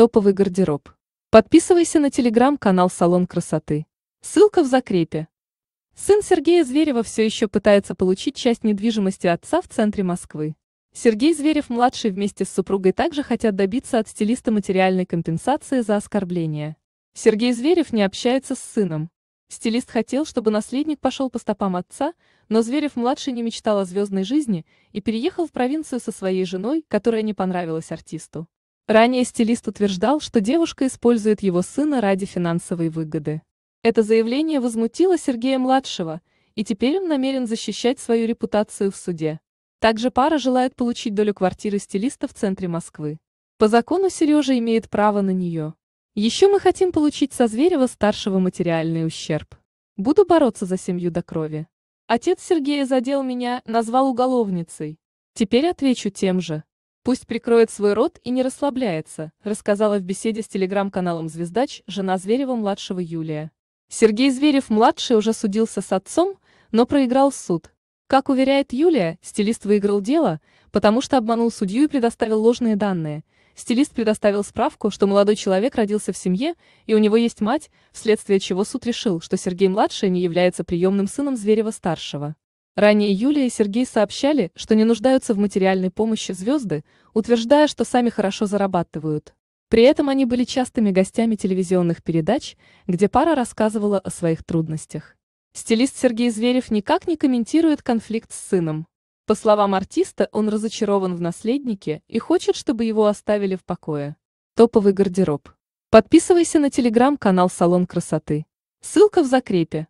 Топовый гардероб. Подписывайся на телеграм-канал «Салон красоты». Ссылка в закрепе. Сын Сергея Зверева все еще пытается получить часть недвижимости отца в центре Москвы. Сергей Зверев-младший вместе с супругой также хотят добиться от стилиста материальной компенсации за оскорбление. Сергей Зверев не общается с сыном. Стилист хотел, чтобы наследник пошел по стопам отца, но Зверев-младший не мечтал о звездной жизни и переехал в провинцию со своей женой, которая не понравилась артисту. Ранее стилист утверждал, что девушка использует его сына ради финансовой выгоды. Это заявление возмутило Сергея-младшего, и теперь он намерен защищать свою репутацию в суде. Также пара желает получить долю квартиры стилиста в центре Москвы. По закону Сережа имеет право на нее. Еще мы хотим получить со Зверева-старшего материальный ущерб. Буду бороться за семью до крови. Отец Сергея задел меня, назвал уголовницей. Теперь отвечу тем же. Пусть прикроет свой рот и не расслабляется, рассказала в беседе с телеграм-каналом «Звездач» жена Зверева-младшего Юлия. Сергей Зверев-младший уже судился с отцом, но проиграл суд. Как уверяет Юлия, стилист выиграл дело, потому что обманул судью и предоставил ложные данные. Стилист предоставил справку, что молодой человек родился в семье, и у него есть мать, вследствие чего суд решил, что Сергей-младший не является приемным сыном Зверева-старшего. Ранее Юлия и Сергей сообщали, что не нуждаются в материальной помощи звезды, утверждая, что сами хорошо зарабатывают. При этом они были частыми гостями телевизионных передач, где пара рассказывала о своих трудностях. Стилист Сергей Зверев никак не комментирует конфликт с сыном. По словам артиста, он разочарован в наследнике и хочет, чтобы его оставили в покое. Топовый гардероб. Подписывайся на телеграм-канал «Салон красоты». Ссылка в закрепе.